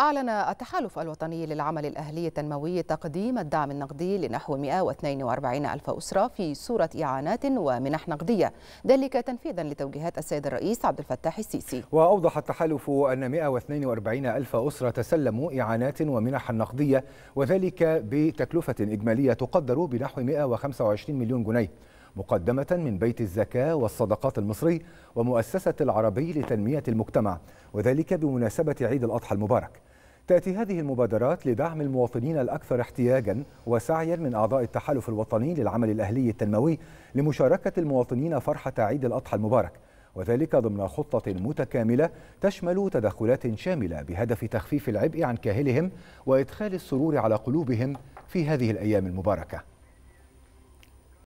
أعلن التحالف الوطني للعمل الأهلي التنموي تقديم الدعم النقدي لنحو 142 ألف أسرة في صورة إعانات ومنح نقدية ذلك تنفيذا لتوجيهات السيد الرئيس عبد الفتاح السيسي وأوضح التحالف أن 142 ألف أسرة تسلموا إعانات ومنح نقدية وذلك بتكلفة إجمالية تقدر بنحو 125 مليون جنيه مقدمة من بيت الزكاة والصدقات المصري ومؤسسة العربي لتنمية المجتمع وذلك بمناسبة عيد الأضحى المبارك تأتي هذه المبادرات لدعم المواطنين الأكثر احتياجا وسعيا من أعضاء التحالف الوطني للعمل الأهلي التنموي لمشاركة المواطنين فرحة عيد الأضحى المبارك وذلك ضمن خطة متكاملة تشمل تدخلات شاملة بهدف تخفيف العبء عن كاهلهم وإدخال السرور على قلوبهم في هذه الأيام المباركة